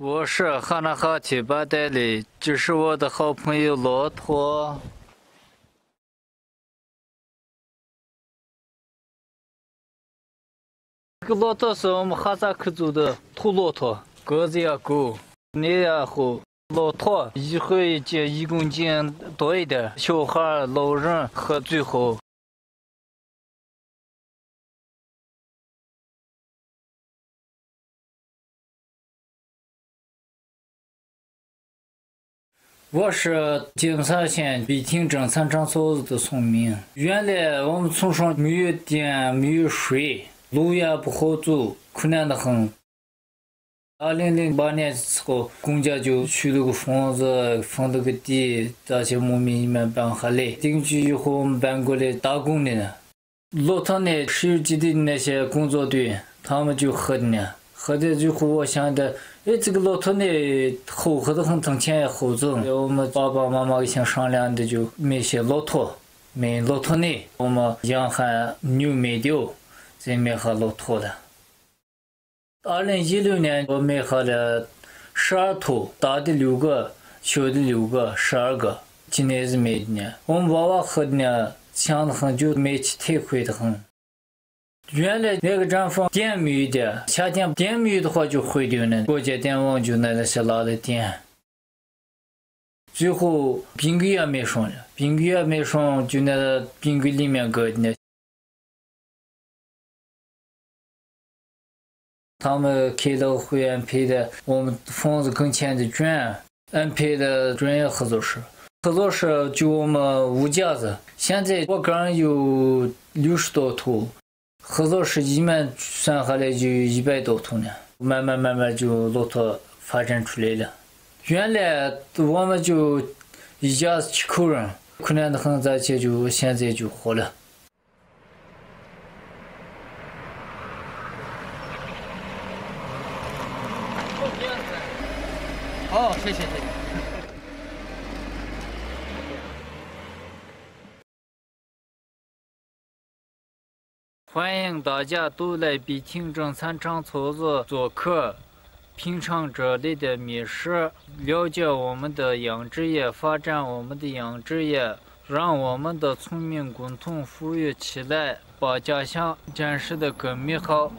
我是哈纳哈提巴代理，就是我的好朋友骆驼。这个骆驼是我们哈萨克族的土骆驼，个子也高，奶也好。骆驼一回接一公斤多一点，小孩、老人喝最好。我是金山县北亭镇三张嫂子的村民。原来我们村上没有电、没有水，路也不好走，困难得很。二零零八年的时候，公家就修了个房子、分了个地，那些农民们搬下来。定居以后，我们搬过来打工的呢。老唐那基地的那些工作队，他们就的呢。喝的最后，我想的，哎，这个骆驼奶好喝的很，挣钱也好挣。我们爸爸妈妈先商量的，就买些骆驼，买骆驼奶。我们养下牛卖掉，再买下骆驼的。二零一六年，我买下了十二头，大的六个，小的六个，十二个。今年是买的呢。我们娃娃喝的呢，香的很，就煤起太贵的很。原来那个站房电没有的，夏天电没有的话就坏掉了。国家电网就那那些拉来电，最后冰柜也买上了，冰柜也买上就那个冰柜里面搁的那。他们开到会员配的，我们房子跟前的砖安排的专业合作社，合作社就我们五家子，现在我个人有六十多头。合作社一面算下来就一百多头呢。慢慢慢慢就骆驼发展出来了。原来我们就一家七口人，困难得很，咱姐就现在就好了。好，谢谢谢谢。欢迎大家都来北亭镇三场草子做客，品尝这里的美食，了解我们的养殖业，发展我们的养殖业，让我们的村民共同富裕起来，把家乡建设得更美好。